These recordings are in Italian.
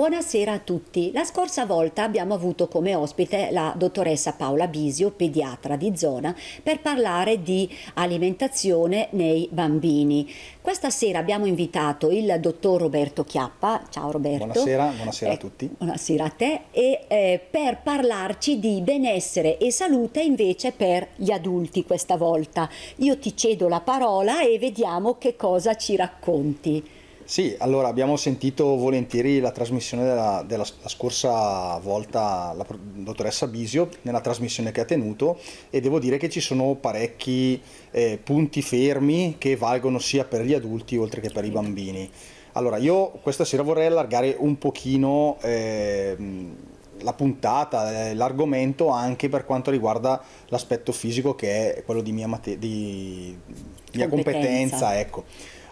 Buonasera a tutti. La scorsa volta abbiamo avuto come ospite la dottoressa Paola Bisio, pediatra di zona, per parlare di alimentazione nei bambini. Questa sera abbiamo invitato il dottor Roberto Chiappa. Ciao Roberto. Buonasera, buonasera eh, a tutti. Buonasera a te. E eh, per parlarci di benessere e salute invece per gli adulti questa volta. Io ti cedo la parola e vediamo che cosa ci racconti. Sì, allora abbiamo sentito volentieri la trasmissione della, della scorsa volta la dottoressa Bisio nella trasmissione che ha tenuto e devo dire che ci sono parecchi eh, punti fermi che valgono sia per gli adulti oltre che per i bambini. Allora io questa sera vorrei allargare un pochino eh, la puntata, eh, l'argomento anche per quanto riguarda l'aspetto fisico che è quello di mia, di mia competenza. competenza ecco.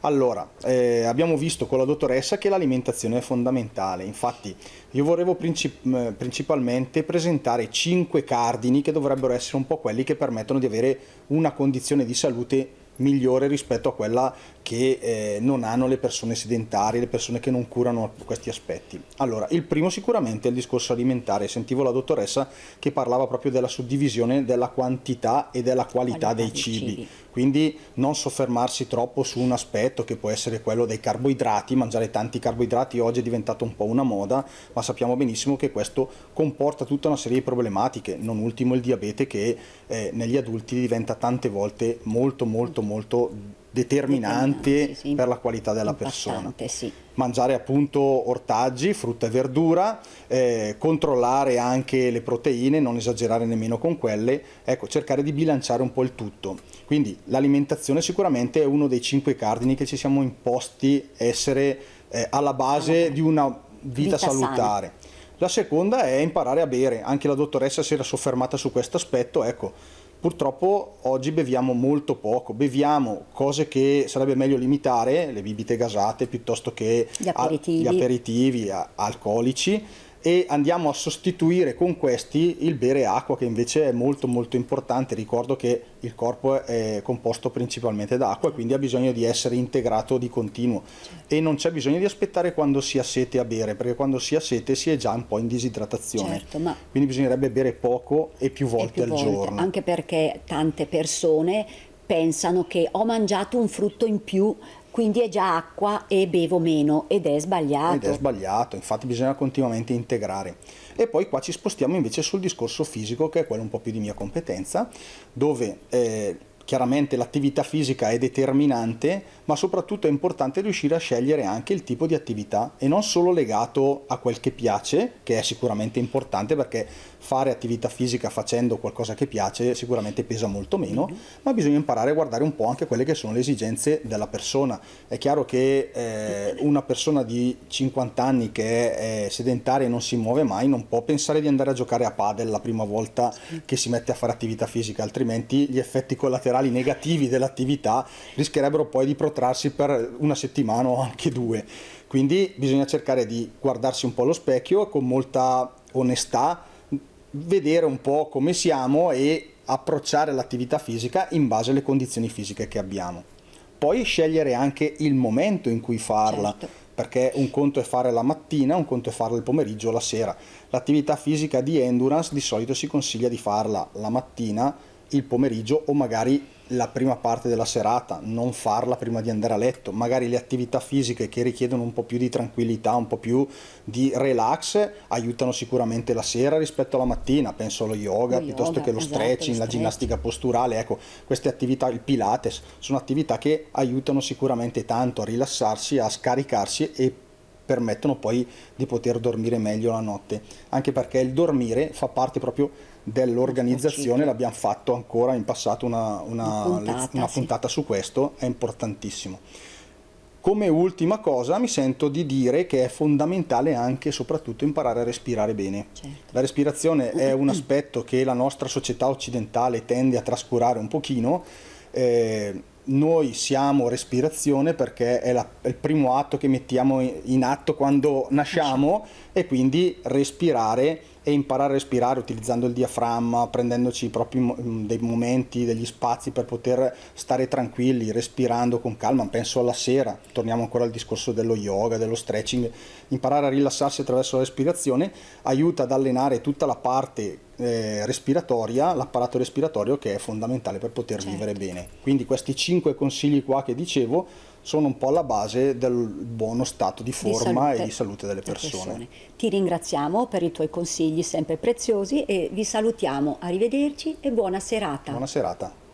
Allora, eh, abbiamo visto con la dottoressa che l'alimentazione è fondamentale, infatti io vorrevo princip- mm, principalmente presentare 5 cardini che dovrebbero essere un po' quelli che permettono di avere una condizione di salute migliore rispetto a quella che eh, non hanno le persone sedentarie, le persone che non curano questi aspetti. Allora, il primo sicuramente è il discorso alimentare. Sentivo la dottoressa che parlava proprio della suddivisione della quantità e della qualità, qualità dei cibi. cibi. Quindi non soffermarsi troppo su un aspetto che può essere quello dei carboidrati, mangiare tanti carboidrati oggi è diventato un po' una moda, ma sappiamo benissimo che questo comporta tutta una serie di problematiche, non ultimo il diabete che eh, negli adulti diventa tante volte molto molto molto determinante, determinante sì. per la qualità della Impattante, persona. Sì. Mangiare appunto ortaggi, frutta e verdura, eh, controllare anche le proteine, non esagerare nemmeno con quelle, ecco, cercare di bilanciare un po' il tutto. Quindi l'alimentazione sicuramente è uno dei cinque cardini che ci siamo imposti essere eh, alla base allora, di una vita, vita salutare. Sana. La seconda è imparare a bere, anche la dottoressa si era soffermata su questo aspetto, ecco, Purtroppo oggi beviamo molto poco, beviamo cose che sarebbe meglio limitare, le bibite gasate piuttosto che gli aperitivi, a, gli aperitivi a, alcolici, e andiamo a sostituire con questi il bere acqua che invece è molto molto importante ricordo che il corpo è composto principalmente d'acqua e quindi ha bisogno di essere integrato di continuo e non c'è bisogno di aspettare quando si ha sete a bere perché quando si ha sete si è già un po' in disidratazione certo, quindi bisognerebbe bere poco e più volte e più al volte, giorno anche perché tante persone pensano che ho mangiato un frutto in più quindi è già acqua e bevo meno ed è sbagliato. Ed è sbagliato, infatti bisogna continuamente integrare. E poi qua ci spostiamo invece sul discorso fisico che è quello un po' più di mia competenza, dove eh, chiaramente l'attività fisica è determinante, ma soprattutto è importante riuscire a scegliere anche il tipo di attività e non solo legato a quel che piace, che è sicuramente importante perché fare attività fisica facendo qualcosa che piace sicuramente pesa molto meno, mm -hmm. ma bisogna imparare a guardare un po' anche quelle che sono le esigenze della persona. È chiaro che eh, una persona di 50 anni che è sedentaria e non si muove mai non può pensare di andare a giocare a padel la prima volta che si mette a fare attività fisica, altrimenti gli effetti collaterali collaterali negativi dell'attività rischierebbero poi di protrarsi per una settimana o anche due. Quindi bisogna cercare di guardarsi un po' allo specchio con molta onestà vedere un po' come siamo e approcciare l'attività fisica in base alle condizioni fisiche che abbiamo. Poi scegliere anche il momento in cui farla. Certo perché un conto è fare la mattina, un conto è farla il pomeriggio o la sera. L'attività fisica di endurance di solito si consiglia di farla la mattina il pomeriggio o magari la prima parte della serata, non farla prima di andare a letto, magari le attività fisiche che richiedono un po' più di tranquillità, un po' più di relax, aiutano sicuramente la sera rispetto alla mattina, penso allo yoga, yoga piuttosto che lo esatto, stretching, lo la ginnastica posturale, ecco, queste attività, il pilates, sono attività che aiutano sicuramente tanto a rilassarsi, a scaricarsi e permettono poi di poter dormire meglio la notte, anche perché il dormire fa parte proprio dell'organizzazione, l'abbiamo fatto ancora in passato una, una, puntata, una puntata su questo, è importantissimo. Come ultima cosa mi sento di dire che è fondamentale anche e soprattutto imparare a respirare bene. Certo. La respirazione è mm. un aspetto che la nostra società occidentale tende a trascurare un pochino. Eh, noi siamo respirazione perché è, la, è, il primo atto che mettiamo in atto quando nasciamo e quindi respirare e imparare a respirare utilizzando il diaframma, prendendoci proprio mm, dei momenti, degli spazi per poter stare tranquilli, respirando con calma, penso alla sera, torniamo ancora al discorso dello yoga, dello stretching, imparare a rilassarsi attraverso la respirazione aiuta ad allenare tutta la parte eh, respiratoria, l'apparato respiratorio che è fondamentale per poter certo. vivere bene. Quindi questi cinque consigli qua che dicevo sono un po' alla base del buono stato di forma di e di salute delle persone. persone. Ti ringraziamo per i tuoi consigli sempre preziosi e vi salutiamo, arrivederci e buona serata. Buona serata.